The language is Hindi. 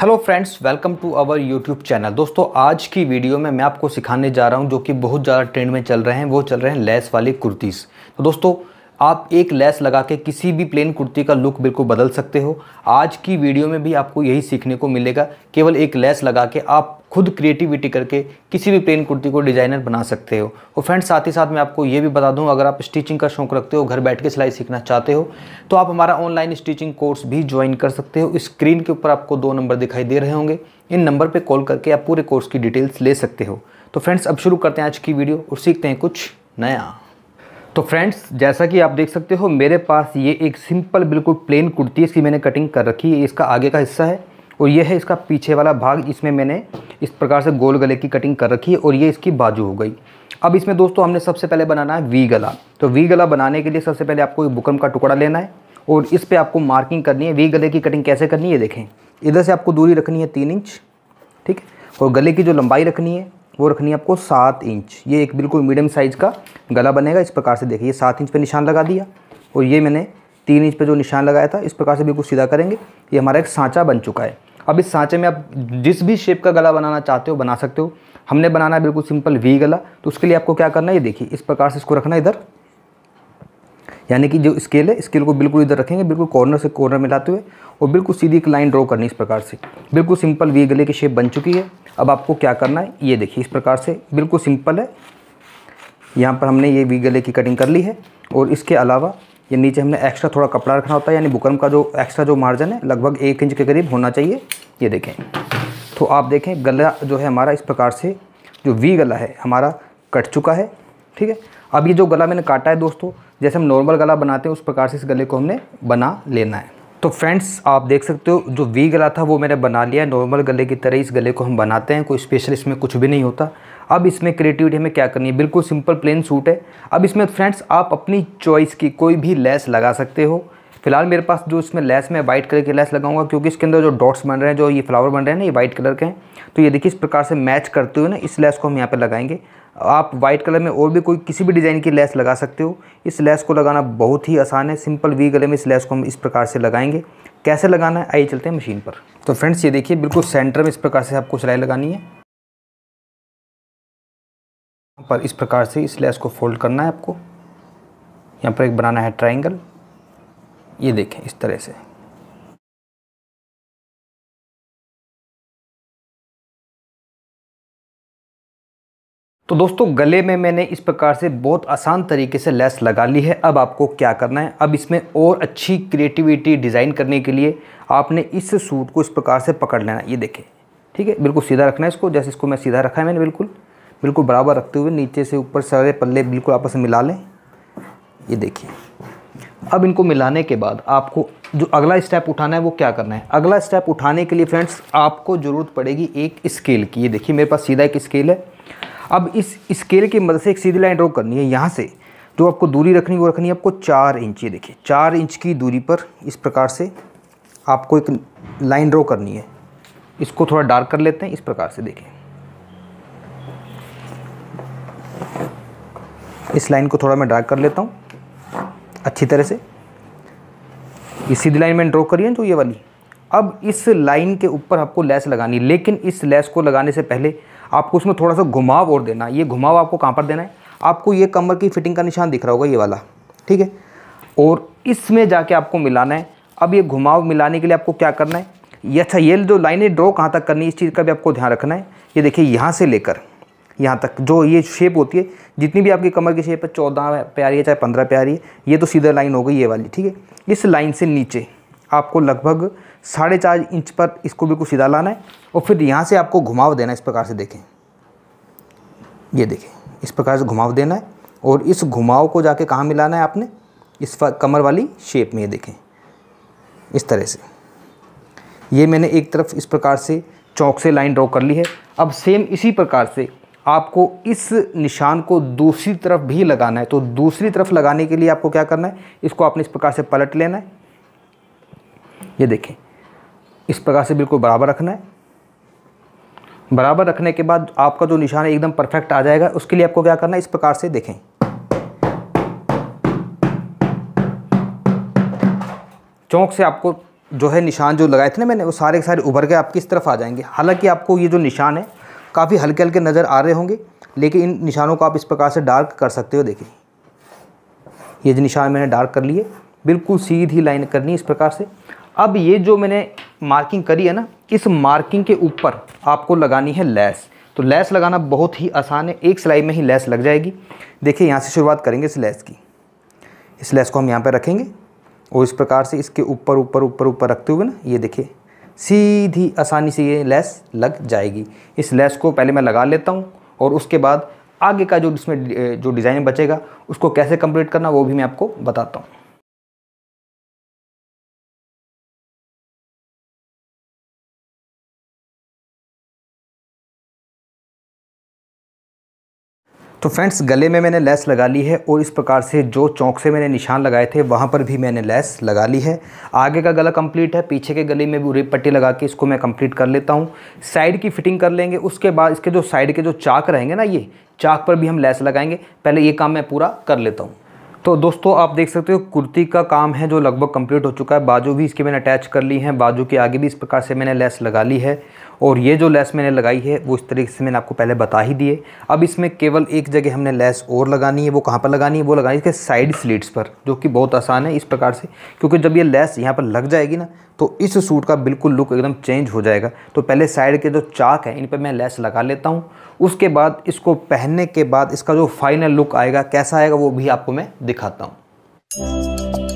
hello friends welcome to our YouTube channel दोस्तों आज की वीडियो में मैं आपको सिखाने जा रहा हूं जो कि बहुत ज़्यादा ट्रेंड में चल रहे हैं वो चल रहे हैं लेस वाली कुर्तीज़ तो दोस्तों आप एक लेस लगा के किसी भी प्लेन कुर्ती का लुक बिल्कुल बदल सकते हो आज की वीडियो में भी आपको यही सीखने को मिलेगा केवल एक लेस लगा के आप खुद क्रिएटिविटी करके किसी भी प्लेन कुर्ती को डिज़ाइनर बना सकते हो और फ्रेंड्स साथ ही साथ मैं आपको ये भी बता दूं अगर आप स्टिचिंग का शौक रखते हो घर बैठ के सिलाई सीखना चाहते हो तो आप हमारा ऑनलाइन स्टिचिंग कोर्स भी ज्वाइन कर सकते हो स्क्रीन के ऊपर आपको दो नंबर दिखाई दे रहे होंगे इन नंबर पर कॉल करके आप पूरे कोर्स की डिटेल्स ले सकते हो तो फ्रेंड्स अब शुरू करते हैं आज की वीडियो और सीखते हैं कुछ नया तो फ्रेंड्स जैसा कि आप देख सकते हो मेरे पास ये एक सिंपल बिल्कुल प्लेन कुर्ती है इसकी मैंने कटिंग कर रखी है इसका आगे का हिस्सा है और ये है इसका पीछे वाला भाग इसमें मैंने इस प्रकार से गोल गले की कटिंग कर रखी है और ये इसकी बाजू हो गई अब इसमें दोस्तों हमने सबसे पहले बनाना है वी गला तो वी गला बनाने के लिए सबसे पहले आपको भूकंप का टुकड़ा लेना है और इस पर आपको मार्किंग करनी है वी गले की कटिंग कैसे करनी है देखें इधर से आपको दूरी रखनी है तीन इंच ठीक है और गले की जो लंबाई रखनी है वो रखनी है आपको सात इंच ये एक बिल्कुल मीडियम साइज़ का गला बनेगा इस प्रकार से देखिए ये सात इंच पे निशान लगा दिया और ये मैंने तीन इंच पे जो निशान लगाया था इस प्रकार से बिल्कुल सीधा करेंगे ये हमारा एक सांचा बन चुका है अब इस सांचे में आप जिस भी शेप का गला बनाना चाहते हो बना सकते हो हमने बनाना है बिल्कुल सिंपल वी गला तो उसके लिए आपको क्या करना है ये देखिए इस प्रकार से इसको रखना इधर यानी कि जो स्केल है स्केल को बिल्कुल इधर रखेंगे बिल्कुल कॉर्नर से कॉर्नर मिलाते हुए और बिल्कुल सीधी एक लाइन ड्रॉ करनी इस प्रकार से बिल्कुल सिंपल वी गले की शेप बन चुकी है अब आपको क्या करना है ये देखिए इस प्रकार से बिल्कुल सिंपल है यहाँ पर हमने ये वी गले की कटिंग कर ली है और इसके अलावा ये नीचे हमने एक्स्ट्रा थोड़ा कपड़ा रखना होता है यानी बुकरम का जो एक्स्ट्रा जो मार्जन है लगभग एक इंच के करीब होना चाहिए ये देखें तो आप देखें गला जो है हमारा इस प्रकार से जो वी गला है हमारा कट चुका है ठीक है अब ये जो गला मैंने काटा है दोस्तों जैसे हम नॉर्मल गला बनाते हैं उस प्रकार से इस गले को हमने बना लेना है तो फ्रेंड्स आप देख सकते हो जो वी गला था वो मैंने बना लिया नॉर्मल गले की तरह इस गले को हम बनाते हैं कोई स्पेशल इसमें कुछ भी नहीं होता अब इसमें क्रिएटिविटी हमें क्या करनी है बिल्कुल सिंपल प्लेन सूट है अब इसमें फ्रेंड्स आप अपनी चॉइस की कोई भी लेस लगा सकते हो फिलहाल मेरे पास जो इसमें लेस में वाइट कलर की लेस लगाऊंगा क्योंकि इसके अंदर जो डॉट्स बन रहे हैं जो ये फ्लावर बन रहे हैं ना ये वाइट कलर के हैं तो ये देखिए इस प्रकार से मैच करते हुए ना इस लेस को हम यहाँ पर लगाएंगे आप वाइट कलर में और भी कोई किसी भी डिज़ाइन की लेस लगा सकते हो इस लेस को लगाना बहुत ही आसान है सिंपल वी गले में इस लेस को हम इस प्रकार से लगाएंगे कैसे लगाना है आइए चलते हैं मशीन पर तो फ्रेंड्स ये देखिए बिल्कुल सेंटर में इस प्रकार से आपको सिलाई लगानी है पर इस प्रकार से इस लेस को फोल्ड करना है आपको यहाँ पर एक बनाना है ट्राइंगल ये देखें इस तरह से तो दोस्तों गले में मैंने इस प्रकार से बहुत आसान तरीके से लेस लगा ली है अब आपको क्या करना है अब इसमें और अच्छी क्रिएटिविटी डिज़ाइन करने के लिए आपने इस सूट को इस प्रकार से पकड़ लेना ये देखें ठीक है बिल्कुल सीधा रखना है इसको जैसे इसको मैं सीधा रखा है मैंने बिल्कुल बिल्कुल बराबर रखते हुए नीचे से ऊपर सारे पल्ले बिल्कुल आपस में मिला लें ये देखिए अब इनको मिलाने के बाद आपको जो अगला स्टेप उठाना है वो क्या करना है अगला स्टेप उठाने के लिए फ्रेंड्स आपको ज़रूरत पड़ेगी एक स्केल की ये देखिए मेरे पास सीधा एक स्केल है अब इस स्केल की मदद से एक सीधी लाइन ड्रॉ करनी है यहाँ से जो आपको दूरी रखनी वो रखनी है आपको चार इंच ये देखिए चार इंच की दूरी पर इस प्रकार से आपको एक लाइन ड्रॉ करनी है इसको थोड़ा डार्क कर लेते हैं इस प्रकार से देखिए इस लाइन को थोड़ा मैं डार्क कर लेता हूँ अच्छी तरह से ये सीधी लाइन में ड्रॉ करी है जो ये वाली अब इस लाइन के ऊपर आपको लेस लगानी लेकिन इस लेस को लगाने से पहले आपको उसमें थोड़ा सा घुमाव और देना ये घुमाव आपको कहाँ पर देना है आपको ये कमर की फिटिंग का निशान दिख रहा होगा ये वाला ठीक है और इसमें जाके आपको मिलाना है अब ये घुमाव मिलाने के लिए आपको क्या करना है ये अच्छा ये जो लाइन है ड्रॉ कहाँ तक करनी है इस चीज़ का भी आपको ध्यान रखना है ये देखिए यहाँ से लेकर यहाँ तक जो ये शेप होती है जितनी भी आपकी कमर की शेप है चौदह प्यारी है चाहे पंद्रह प्यारी है ये तो सीधा लाइन हो गई ये वाली ठीक है इस लाइन से नीचे आपको लगभग साढ़े चार इंच पर इसको बिल्कुल सीधा लाना है और फिर यहाँ से आपको घुमाव देना इस प्रकार से देखें ये देखें इस प्रकार से घुमाव देना है और इस घुमाव को जाके कहाँ मिलाना है आपने इस कमर वाली शेप में ये देखें इस तरह से ये मैंने एक तरफ इस प्रकार से चौक से लाइन ड्रॉ कर ली है अब सेम इसी प्रकार से आपको इस निशान को दूसरी तरफ भी लगाना है तो दूसरी तरफ लगाने के लिए आपको क्या करना है इसको आपने इस प्रकार से पलट लेना है ये देखें इस प्रकार से बिल्कुल बराबर रखना है बराबर रखने के बाद आपका जो निशान है एकदम परफेक्ट आ जाएगा उसके लिए आपको क्या करना है इस प्रकार से देखें चौंक से आपको जो है निशान जो लगाए थे ना मैंने वो सारे के सारे उभर के आपकी इस तरफ आ जाएंगे हालांकि आपको ये जो निशान है काफ़ी हल्के हल्के नज़र आ रहे होंगे लेकिन इन निशानों को आप इस प्रकार से डार्क कर सकते हो देखिए ये जो निशान मैंने डार्क कर लिए बिल्कुल सीधी लाइन करनी इस प्रकार से अब ये जो मैंने मार्किंग करी है ना इस मार्किंग के ऊपर आपको लगानी है लैस तो लैस लगाना बहुत ही आसान है एक सिलाई में ही लैस लग जाएगी देखिए यहाँ से शुरुआत करेंगे इस लैस की इस लैस को हम यहाँ पर रखेंगे और इस प्रकार से इसके ऊपर ऊपर ऊपर ऊपर रखते हुए ना ये देखिए सीधी आसानी से ये लेस लग जाएगी इस लेस को पहले मैं लगा लेता हूँ और उसके बाद आगे का जो इसमें जो डिज़ाइन बचेगा उसको कैसे कंप्लीट करना वो भी मैं आपको बताता हूँ तो फ्रेंड्स गले में मैंने लेस लगा ली है और इस प्रकार से जो चौक से मैंने निशान लगाए थे वहाँ पर भी मैंने लेस लगा ली है आगे का गला कंप्लीट है पीछे के गले में भी रेप पट्टी लगा के इसको मैं कंप्लीट कर लेता हूँ साइड की फिटिंग कर लेंगे उसके बाद इसके जो साइड के जो चाक रहेंगे ना ये चाक पर भी हम लेस लगाएंगे पहले ये काम मैं पूरा कर लेता हूँ तो दोस्तों आप देख सकते हो कुर्ती का काम है जो लगभग कंप्लीट हो चुका है बाजू भी इसके मैंने अटैच कर ली है बाजू के आगे भी इस प्रकार से मैंने लेस लगा ली है और ये जो लेस मैंने लगाई है वो इस तरीके से मैंने आपको पहले बता ही दिए अब इसमें केवल एक जगह हमने लेस और लगानी है वो कहाँ पर लगानी है वो लगानी है इसके साइड स्लीट्स पर जो कि बहुत आसान है इस प्रकार से क्योंकि जब ये लेस यहाँ पर लग जाएगी ना तो इस सूट का बिल्कुल लुक एकदम चेंज हो जाएगा तो पहले साइड के जो चाक है इन पर मैं लेस लगा लेता हूँ उसके बाद इसको पहनने के बाद इसका जो फाइनल लुक आएगा कैसा आएगा वो भी आपको मैं दिखाता हूँ